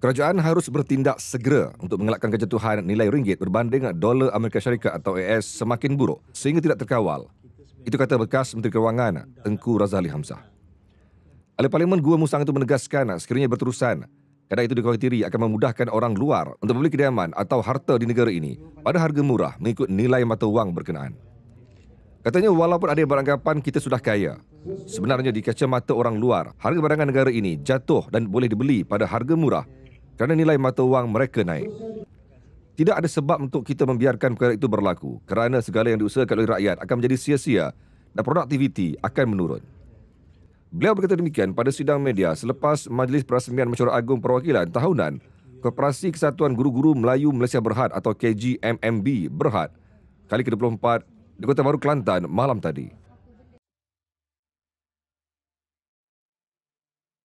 Kerajaan harus bertindak segera untuk mengelakkan kejatuhan nilai ringgit berbanding dolar Amerika Syarikat atau AS semakin buruk sehingga tidak terkawal. Itu kata bekas Menteri Kewangan Tengku Razali Hamzah. Ahli Parlimen Gua Musang itu menegaskan sekiranya berterusan, kadang itu dikhawatiri akan memudahkan orang luar untuk membeli kediaman atau harta di negara ini pada harga murah mengikut nilai mata wang berkenaan. Katanya walaupun ada yang beranggapan kita sudah kaya, sebenarnya di kacamata orang luar, harga barangan negara ini jatuh dan boleh dibeli pada harga murah kerana nilai mata wang mereka naik. Tidak ada sebab untuk kita membiarkan perkara itu berlaku kerana segala yang diusahakan oleh rakyat akan menjadi sia-sia dan produktiviti akan menurun. Beliau berkata demikian pada sidang media selepas Majlis Perasmian Mesyuarat Agung Perwakilan Tahunan Koperasi Kesatuan Guru-Guru Melayu Malaysia Berhad atau KGMMB Berhad kali ke-24 di Kota Baru Kelantan malam tadi.